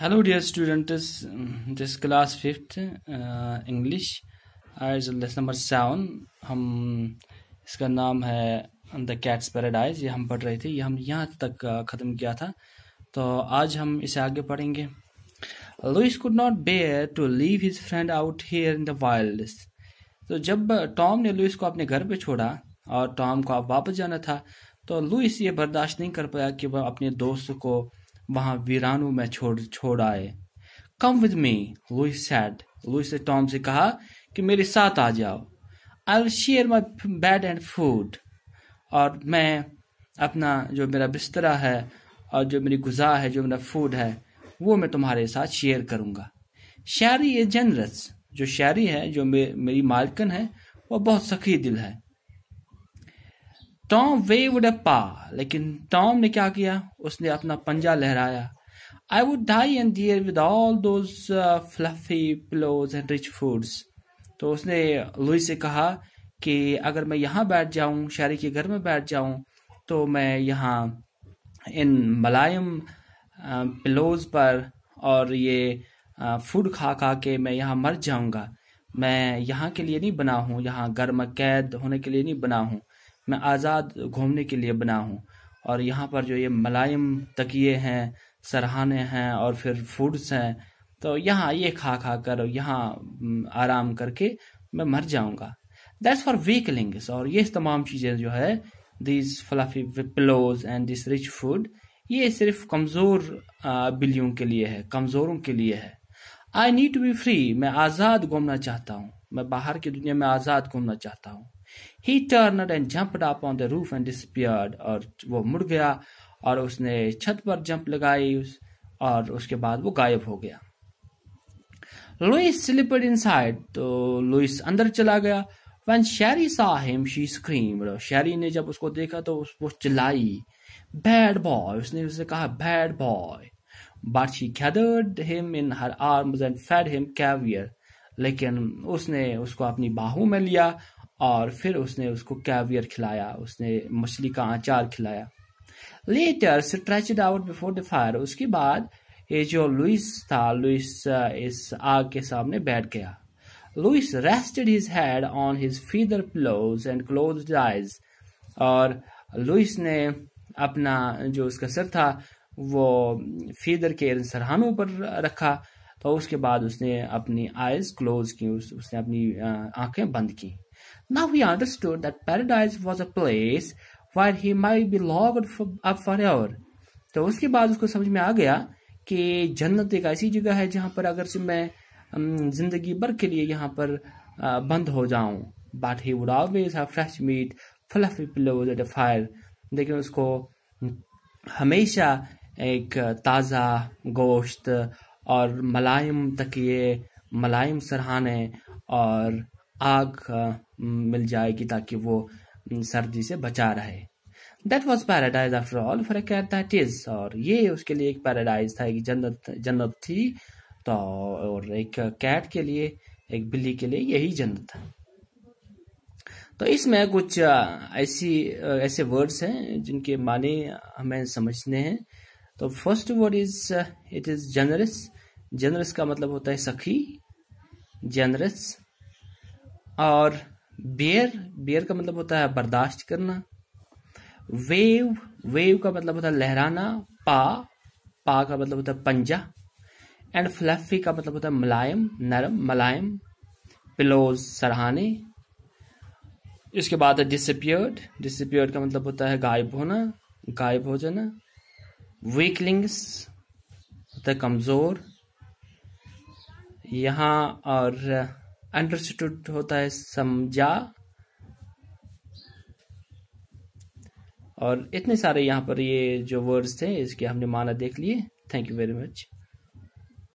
Hello dear student this class fifth English English आज lesson number seven हम इसका नाम है द कैट्स पैराडाइज ये हम पढ़ रहे थे ये हम यहाँ तक uh, ख़त्म किया था तो आज हम इसे आगे पढ़ेंगे Louis could not bear to leave his friend out here in the wild तो जब टॉम uh, ने लुइस को अपने घर पे छोड़ा और टॉम को अब वापस जाना था तो लुइस ये बर्दाश्त नहीं कर पाया कि वह अपने दोस्त को वहां वीरानों में छोड़ छोड़ आए come with me Louis said Louis ने टॉम से कहा कि मेरे साथ आ जाओ I will share my bed and food और मैं अपना जो मेरा बिस्तरा है और जो मेरी गुजा है जो मेरा फूड है वो मैं तुम्हारे साथ शेयर करूँगा शायरी ए जनरस जो शायरी है जो मे, मेरी मालकन है वह बहुत सखी दिल है टॉम वेव्ड अ पा लेकिन टॉम ने क्या किया उसने अपना पंजा लहराया I would die and there with all those fluffy pillows and rich foods तो उसने लुई से कहा कि अगर मैं यहाँ बैठ जाऊँ शहरी के घर में बैठ जाऊँ तो मैं यहाँ इन मलायम पिलोज uh, पर और ये फूड uh, खा खा के मैं यहाँ मर जाऊँगा मैं यहाँ के लिए नहीं बना हूँ यहाँ गर्म कैद होने के लिए नहीं बना हूँ मैं आज़ाद घूमने के लिए बना हूँ और यहाँ पर जो ये मलायम तकिए हैं सरहाने हैं और फिर फूड्स हैं तो यहाँ ये खा खा कर यहाँ आराम करके मैं मर जाऊँगा दैट्स फॉर वीकलिंग्स और ये तमाम चीज़ें जो है this fluffy pillows and this rich food ये सिर्फ कमज़ोर बिलियों के लिए है कमज़ोरों के लिए है I need to be free मैं आज़ाद घूमना चाहता हूँ मैं बाहर की दुनिया में आज़ाद घूमना चाहता हूँ He turned and jumped up on the roof and disappeared. और वो मुड़ गया और उसने छत पर जंप लगाई और उसके बाद वो गायब हो गया लुइस स्लिपर्ड साइड तो लुइस अंदर चला गया वन शेरी सा हिम शी स्क्रीम शेरी ने जब उसको देखा तो वो चिल्लाई बैड बॉय उसने उसे कहा bad boy but she gathered him in her arms and fed him caviar लेकिन उसने उसको अपनी बाहू में लिया और फिर उसने उसको कैवियर खिलाया उसने मछली का आचार खिलाया later stretched out before the fire उसके बाद ये जो लुइस था लुइस uh, इस आग के सामने बैठ गया Louis rested his head on his feather pillows and closed eyes और लुइस ने अपना जो उसका सर था वो फीदर के सरहानों पर रखा तो उसके बाद उसने अपनी आईज क्लोज की उस, उसने अपनी आंखें बंद की now he understood that paradise was a place where he may be locked up forever तो उसके बाद उसको समझ में आ गया कि जन्नत एक ऐसी जगह है जहाँ पर अगर से मैं जिंदगी भर के लिए यहाँ पर बंद हो जाऊँ but he would always have fresh meat fluffy pillows at a fire लेकिन उसको हमेशा एक ताज़ा गोश्त और मलायम तकिए मलायम सरहाने और आग मिल जाएगी ताकि वो सर्दी से बचा रहे that was paradise after all for cat that is और ये उसके लिए एक पैराडाइज था एक जन्नत जन्नत थी तो और एक कैट के लिए एक बिल्ली के लिए यही जन्नत था तो इसमें कुछ ऐसी ऐसे वर्ड्स हैं जिनके माने हमें समझने हैं तो first word is it is generous generous का मतलब होता है सखी जनरस और बेयर बेयर का मतलब होता है बर्दाश्त करना वेव वेव का मतलब होता है लहराना पा पा का मतलब होता है पंजा एंड फ्लफी का मतलब होता है मुलायम नरम मुलायम पिलोज सराहाने इसके बाद है डिसपियर्ड डिसपियर्ड का मतलब होता है गायब होना गायब हो जाना वीकलिंग्स होता है कमज़ोर यहाँ और अंडरस्टूड होता है समझा और इतने सारे यहाँ पर ये जो वर्ड्स थे इसके हमने माना देख लिए थैंक यू वेरी मच